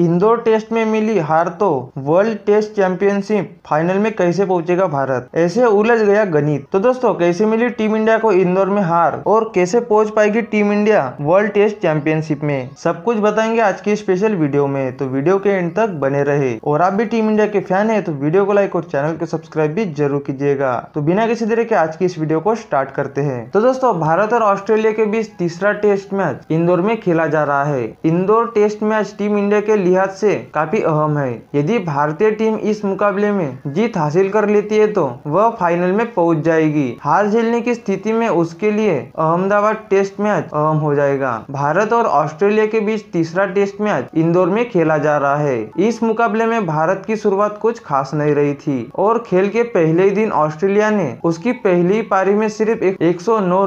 Indore test में मिली हार तो वर्ल्ड टेस्ट चैंपियनशिप फाइनल में कैसे पहुंचेगा भारत ऐसे उलझ गया गणित तो दोस्तों कैसे मिली टीम इंडिया को इंदौर में हार और कैसे पहुंच पाएगी team India world test championship में सब कुछ बताएंगे आज की स्पेशल वीडियो में तो वीडियो के एंड तक बने रहे और आप भी टीम इंडिया के फैन है तो वीडियो को लाइक और चैनल को सब्सक्राइब भी जरूर कीजिएगा तो बिना किसी तरह के आज की इस वीडियो को स्टार्ट करते हैं तो दोस्तों भारत और ऑस्ट्रेलिया के बीच तीसरा टेस्ट मैच इंदौर में खेला जा रहा है Indore test match team India के लिहाज से काफी अहम है यदि भारतीय टीम इस मुकाबले में जीत हासिल कर लेती है तो वह फाइनल में पहुंच जाएगी हार झेलने की स्थिति में उसके लिए अहमदाबाद टेस्ट मैच अहम हो जाएगा भारत और ऑस्ट्रेलिया के बीच तीसरा टेस्ट मैच इंदौर में खेला जा रहा है इस मुकाबले में भारत की शुरुआत कुछ खास नहीं रही थी और खेल के पहले ही दिन ऑस्ट्रेलिया ने उसकी पहली पारी में सिर्फ एक,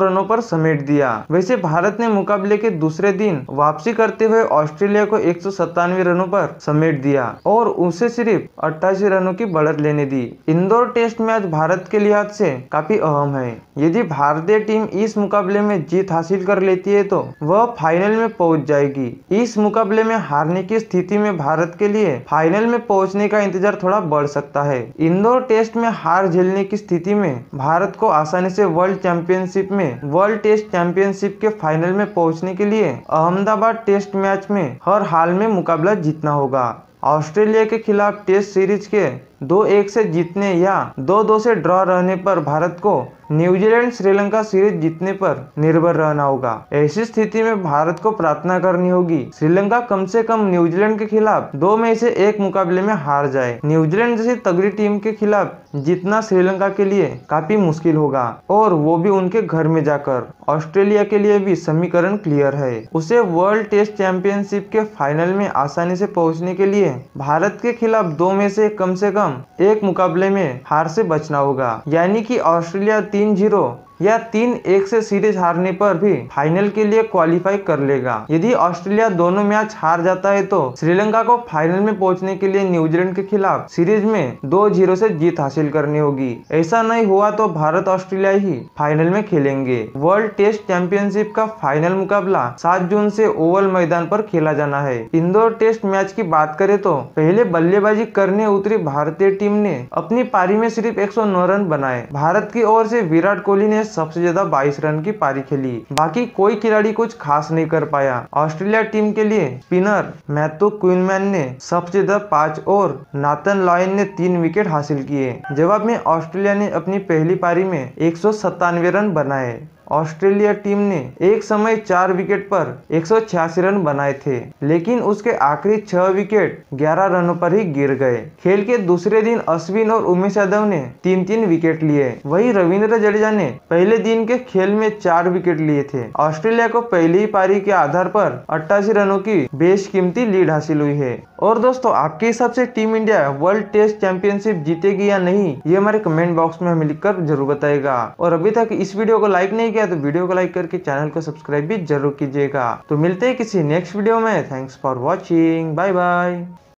रनों पर समेट दिया वैसे भारत ने मुकाबले के दूसरे दिन वापसी करते हुए ऑस्ट्रेलिया को एक रनों पर समेट दिया और उसे सिर्फ अट्ठासी रनों की बढ़त लेने दी इंदौर टेस्ट मैच भारत के लिहाज से काफी अहम है यदि भारतीय टीम इस मुकाबले में जीत हासिल कर लेती है तो वह फाइनल में पहुंच जाएगी इस मुकाबले में हारने की स्थिति में भारत के लिए फाइनल में पहुंचने का इंतजार थोड़ा बढ़ सकता है इंदौर टेस्ट में हार झेलने की स्थिति में भारत को आसानी से वर्ल्ड चैंपियनशिप में वर्ल्ड टेस्ट चैंपियनशिप के फाइनल में पहुंचने के लिए अहमदाबाद टेस्ट मैच में हर हाल में मुकाबला कर जीतना होगा ऑस्ट्रेलिया के खिलाफ टेस्ट सीरीज के दो एक से जीतने या दो दो से ड्रॉ रहने पर भारत को न्यूजीलैंड श्रीलंका सीरीज जीतने पर निर्भर रहना होगा ऐसी स्थिति में भारत को प्रार्थना करनी होगी श्रीलंका कम से कम न्यूजीलैंड के खिलाफ दो में से एक मुकाबले में हार जाए न्यूजीलैंड जैसी तगड़ी टीम के खिलाफ जीतना श्रीलंका के लिए काफी मुश्किल होगा और वो भी उनके घर में जाकर ऑस्ट्रेलिया के लिए भी समीकरण क्लियर है उसे वर्ल्ड टेस्ट चैंपियनशिप के फाइनल में आसानी से पहुंचने के लिए भारत के खिलाफ दो में से कम से कम एक मुकाबले में हार से बचना होगा यानी कि ऑस्ट्रेलिया তিন জিরো या तीन एक से सीरीज हारने पर भी फाइनल के लिए क्वालिफाई कर लेगा यदि ऑस्ट्रेलिया दोनों मैच हार जाता है तो श्रीलंका को फाइनल में पहुंचने के लिए न्यूजीलैंड के खिलाफ सीरीज में दो जीरो से जीत हासिल करनी होगी ऐसा नहीं हुआ तो भारत ऑस्ट्रेलिया ही फाइनल में खेलेंगे वर्ल्ड टेस्ट चैंपियनशिप का फाइनल मुकाबला सात जून से ओवल मैदान पर खेला जाना है इंदौर टेस्ट मैच की बात करें तो पहले बल्लेबाजी करने उतरी भारतीय टीम ने अपनी पारी में सिर्फ एक रन बनाए भारत की ओर से विराट कोहली ने सबसे ज्यादा बाईस रन की पारी खेली बाकी कोई खिलाड़ी कुछ खास नहीं कर पाया ऑस्ट्रेलिया टीम के लिए स्पिनर मैथ्यू क्विनमैन ने सबसे ज्यादा पांच और नाथन लॉयन ने तीन विकेट हासिल किए जवाब में ऑस्ट्रेलिया ने अपनी पहली पारी में एक रन बनाए ऑस्ट्रेलिया टीम ने एक समय चार विकेट पर एक रन बनाए थे लेकिन उसके आखिरी छह विकेट 11 रनों पर ही गिर गए खेल के दूसरे दिन अश्विन और उमेश यादव ने तीन तीन विकेट लिए वहीं रविंद्र जडेजा ने पहले दिन के खेल में चार विकेट लिए थे ऑस्ट्रेलिया को पहली ही पारी के आधार पर अट्ठासी रनों की बेशकीमती लीड हासिल हुई है और दोस्तों आपके हिसाब से team India world test championship जीतेगी या नहीं ये हमारे कमेंट बॉक्स में हमें लिखकर जरूर बताएगा और अभी तक इस वीडियो को लाइक नहीं किया तो वीडियो को लाइक करके चैनल को सब्सक्राइब भी जरूर कीजिएगा तो मिलते हैं किसी नेक्स्ट वीडियो में thanks for watching bye bye